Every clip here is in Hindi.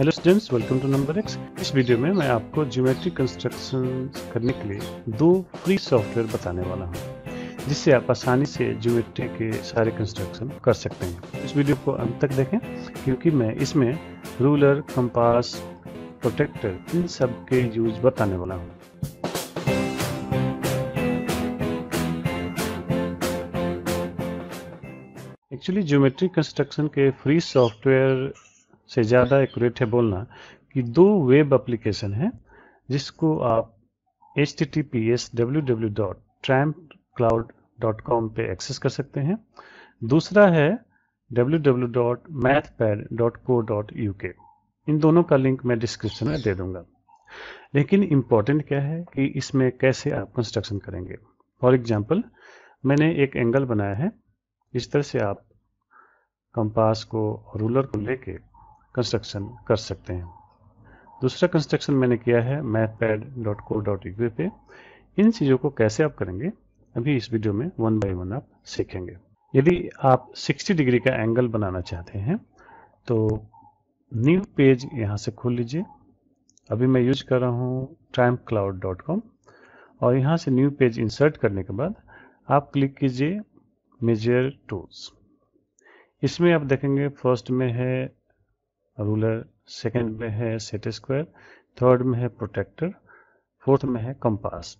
Hello students welcome to number X इस वीडियो में मैं आपको ज्योमेट्रिक कंस्ट्रक्शन करने के लिए दो फ्री सॉफ्टवेयर बताने वाला हूं जिससे आप आसानी से ज्योमेट्री के सारे कंस्ट्रक्शन कर सकते हैं इस वीडियो को अंत तक देखें क्योंकि मैं इसमें रूलर कंपास प्रोटेक्टर इन सब के यूज बताने वाला हूँ एक्चुअली ज्योमेट्रिक कंस्ट्रक्शन के फ्री सॉफ्टवेयर से ज़्यादा एक्यूरेट है बोलना कि दो वेब एप्लीकेशन है जिसको आप H T T P S W W dot tramp cloud dot com पर एक्सेस कर सकते हैं दूसरा है W W dot math pad dot co dot U K इन दोनों का लिंक मैं डिस्क्रिप्शन में दे दूंगा लेकिन इम्पॉर्टेंट क्या है कि इसमें कैसे आप कंस्ट्रक्शन करेंगे फॉर एग्जाम्पल मैंने एक एंगल बनाया है इस तरह से आप कंपास को रूलर को लेके कंस्ट्रक्शन कर सकते हैं दूसरा कंस्ट्रक्शन मैंने किया है mathpad.co.uk पे इन चीज़ों को कैसे आप करेंगे अभी इस वीडियो में वन बाय वन आप सीखेंगे यदि आप 60 डिग्री का एंगल बनाना चाहते हैं तो न्यू पेज यहाँ से खोल लीजिए अभी मैं यूज कर रहा हूँ ट्राइम क्लाउड डॉट कॉम और यहाँ से न्यू पेज इंसर्ट करने के बाद आप क्लिक कीजिए मेजर टूल्स इसमें आप देखेंगे फर्स्ट में है रूलर सेकंड hmm. में है सेट स्क्वायर थर्ड में है प्रोटेक्टर फोर्थ में है कंपास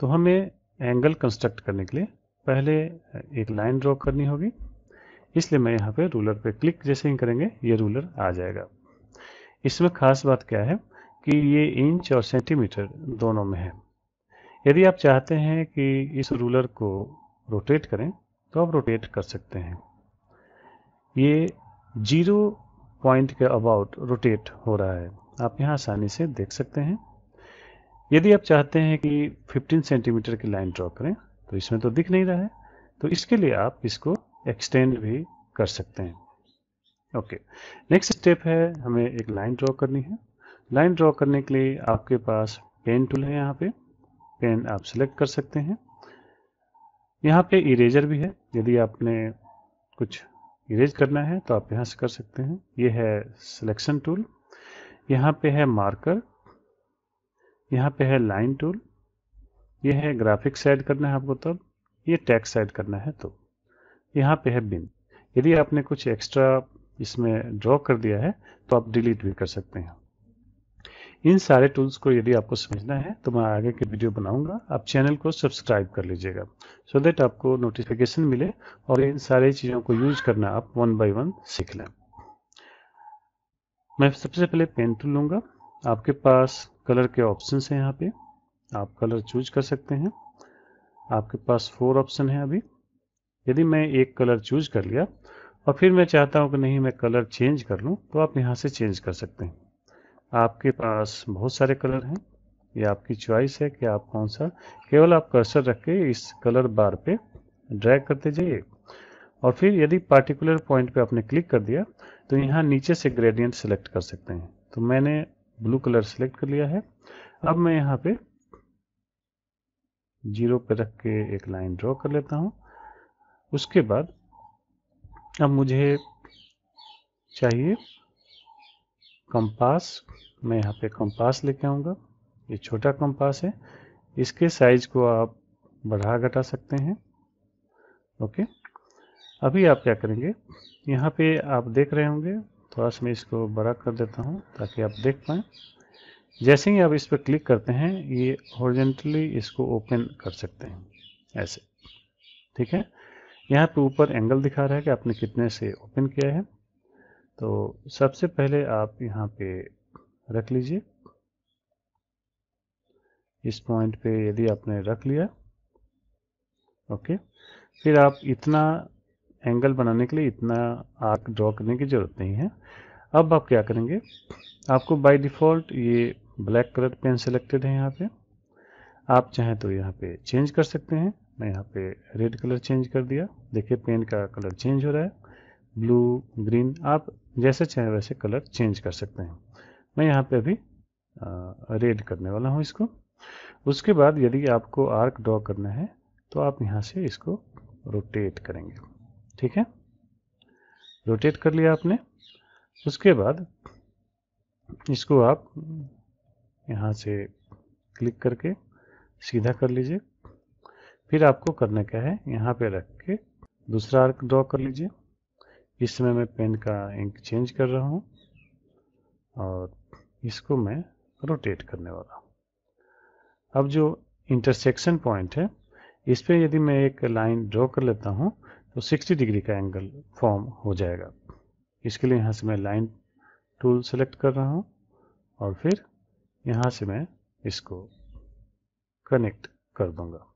तो हमें एंगल कंस्ट्रक्ट करने के लिए पहले एक लाइन ड्रॉ करनी होगी इसलिए मैं यहाँ पे रूलर पे क्लिक जैसे ही करेंगे ये रूलर आ जाएगा इसमें खास बात क्या है कि ये इंच और सेंटीमीटर दोनों में है यदि आप चाहते हैं कि इस रूलर को रोटेट करें तो आप रोटेट कर सकते हैं ये जीरो पॉइंट के अबाउट रोटेट हो रहा है आप यहाँ आसानी से देख सकते हैं यदि आप चाहते हैं कि 15 सेंटीमीटर की लाइन ड्रॉ करें तो इसमें तो दिख नहीं रहा है तो इसके लिए आप इसको एक्सटेंड भी कर सकते हैं ओके नेक्स्ट स्टेप है हमें एक लाइन ड्रॉ करनी है लाइन ड्रॉ करने के लिए आपके पास पेन टूल है यहाँ पे पेन आप सिलेक्ट कर सकते हैं यहाँ पे इरेजर भी है यदि आपने कुछ इरेज करना है तो आप यहां से कर सकते हैं ये है सिलेक्शन टूल यहाँ पे है मार्कर यहाँ पे है लाइन टूल ये है ग्राफिक्स ऐड करना है आपको तब ये टैक्स ऐड करना है तो यहाँ पे है बिन यदि आपने कुछ एक्स्ट्रा इसमें ड्रॉ कर दिया है तो आप डिलीट भी कर सकते हैं इन सारे टूल्स को यदि आपको समझना है तो मैं आगे की वीडियो बनाऊंगा आप चैनल को सब्सक्राइब कर लीजिएगा सो so देट आपको नोटिफिकेशन मिले और इन सारे चीज़ों को यूज करना आप वन बाय वन सीख लें मैं सबसे पहले पेन टूल लूँगा आपके पास कलर के ऑप्शन हैं यहाँ पे आप कलर चूज कर सकते हैं आपके पास फोर ऑप्शन है अभी यदि मैं एक कलर चूज कर लिया और फिर मैं चाहता हूँ कि नहीं मैं कलर चेंज कर लूँ तो आप यहाँ से चेंज कर सकते हैं आपके पास बहुत सारे कलर हैं ये आपकी चॉइस है कि आप कौन सा केवल आप कर्सर रख के इस कलर बार पे ड्रैग करते जाइए और फिर यदि पार्टिकुलर पॉइंट पे आपने क्लिक कर दिया तो यहाँ नीचे से ग्रेडियंट सेलेक्ट कर सकते हैं तो मैंने ब्लू कलर सेलेक्ट कर लिया है अब मैं यहाँ पे जीरो पे रख के एक लाइन ड्रॉ कर लेता हूँ उसके बाद अब मुझे चाहिए कंपास मैं यहाँ पे कंपास लेके आऊँगा ये छोटा कंपास है इसके साइज को आप बढ़ा घटा सकते हैं ओके अभी आप क्या करेंगे यहाँ पे आप देख रहे होंगे थोड़ा सा मैं इसको बड़ा कर देता हूँ ताकि आप देख पाएँ जैसे ही आप इस पर क्लिक करते हैं ये हॉर्जेंटली इसको ओपन कर सकते हैं ऐसे ठीक है यहाँ पे ऊपर एंगल दिखा रहा है कि आपने कितने से ओपन किया है तो सबसे पहले आप यहाँ पे रख लीजिए इस पॉइंट पे यदि आपने रख लिया ओके फिर आप इतना एंगल बनाने के लिए इतना आर्क ड्रॉ करने की ज़रूरत नहीं है अब आप क्या करेंगे आपको बाय डिफ़ॉल्ट ये ब्लैक कलर पेन सेलेक्टेड है यहाँ पे आप चाहें तो यहाँ पे चेंज कर सकते हैं मैं यहाँ पे रेड कलर चेंज कर दिया देखिए पेन का कलर चेंज हो रहा है ब्लू ग्रीन आप जैसे चाहें वैसे कलर चेंज कर सकते हैं मैं यहाँ पे अभी रेड करने वाला हूँ इसको उसके बाद यदि आपको आर्क ड्रॉ करना है तो आप यहाँ से इसको रोटेट करेंगे ठीक है रोटेट कर लिया आपने उसके बाद इसको आप यहाँ से क्लिक करके सीधा कर लीजिए फिर आपको करने का है यहाँ पे रख के दूसरा आर्क ड्रॉ कर लीजिए इस समय मैं पेन का इंक चेंज कर रहा हूँ और इसको मैं रोटेट करने वाला अब जो इंटरसेक्शन पॉइंट है इस पर यदि मैं एक लाइन ड्रॉ कर लेता हूँ तो 60 डिग्री का एंगल फॉर्म हो जाएगा इसके लिए यहाँ से मैं लाइन टूल सेलेक्ट कर रहा हूँ और फिर यहाँ से मैं इसको कनेक्ट कर दूंगा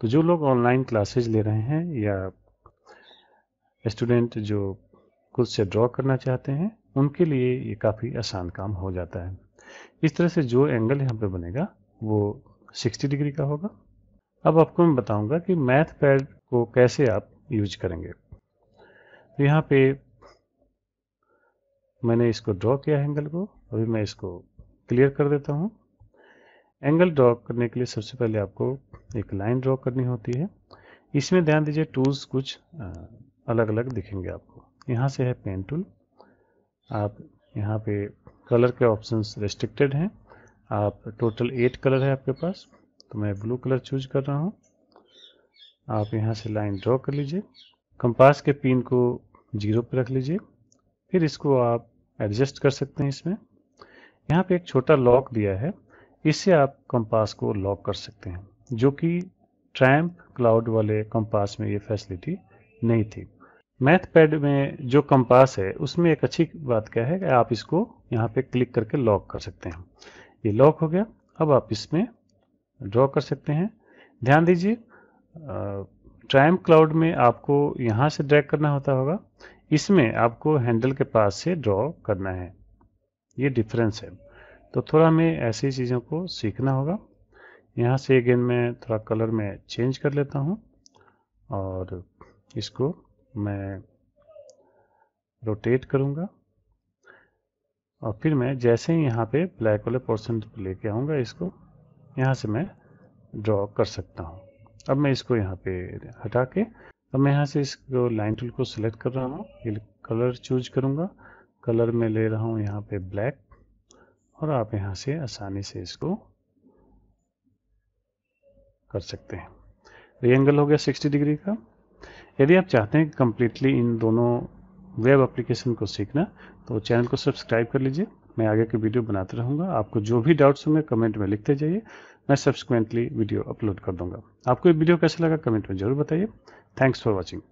तो जो लोग ऑनलाइन क्लासेज ले रहे हैं या स्टूडेंट जो खुद से ड्रॉ करना चाहते हैं उनके लिए ये काफ़ी आसान काम हो जाता है इस तरह से जो एंगल यहाँ पे बनेगा वो 60 डिग्री का होगा अब आपको मैं बताऊंगा कि मैथ पैड को कैसे आप यूज करेंगे तो यहाँ पे मैंने इसको ड्रॉ किया एंगल को अभी मैं इसको क्लियर कर देता हूँ एंगल ड्रॉ करने के लिए सबसे पहले आपको एक लाइन ड्रॉ करनी होती है इसमें ध्यान दीजिए टूल्स कुछ अलग अलग दिखेंगे आपको यहाँ से है पेन टूल आप यहाँ पे कलर के ऑप्शंस रेस्ट्रिक्टेड हैं आप टोटल एट कलर है आपके पास तो मैं ब्लू कलर चूज कर रहा हूँ आप यहाँ से लाइन ड्रॉ कर लीजिए कंपास के पिन को जीरो पर रख लीजिए फिर इसको आप एडजस्ट कर सकते हैं इसमें यहाँ पे एक छोटा लॉक दिया है इससे आप कंपास को लॉक कर सकते हैं जो कि ट्रैम्प क्लाउड वाले कंपास में ये फैसिलिटी नहीं थी मैथ पैड में जो कंपास है उसमें एक अच्छी बात क्या है कि आप इसको यहाँ पे क्लिक करके लॉक कर सकते हैं ये लॉक हो गया अब आप इसमें ड्रॉ कर सकते हैं ध्यान दीजिए ट्राइम क्लाउड में आपको यहाँ से ड्रैग करना होता होगा इसमें आपको हैंडल के पास से ड्रॉ करना है ये डिफरेंस है तो थोड़ा हमें ऐसी चीज़ों को सीखना होगा यहाँ से अगेन मैं थोड़ा कलर में चेंज कर लेता हूँ और इसको मैं रोटेट करूंगा और फिर मैं जैसे ही यहाँ पे ब्लैक वाले पोर्सन लेके आऊँगा इसको यहाँ से मैं ड्रॉ कर सकता हूँ अब मैं इसको यहाँ पे हटा के अब मैं यहाँ से इसको लाइन टूल को सिलेक्ट कर रहा हूँ कलर चूज करूँगा कलर में ले रहा हूँ यहाँ पे ब्लैक और आप यहाँ से आसानी से इसको कर सकते हैं रियंगल हो गया 60 डिग्री का यदि आप चाहते हैं कम्प्लीटली इन दोनों वेब एप्लीकेशन को सीखना तो चैनल को सब्सक्राइब कर लीजिए मैं आगे की वीडियो बनाते रहूँगा आपको जो भी डाउट्स होंगे कमेंट में लिखते जाइए मैं सब्सिक्वेंटली वीडियो अपलोड कर दूँगा आपको ये वीडियो कैसा लगा कमेंट में जरूर बताइए थैंक्स फॉर वॉचिंग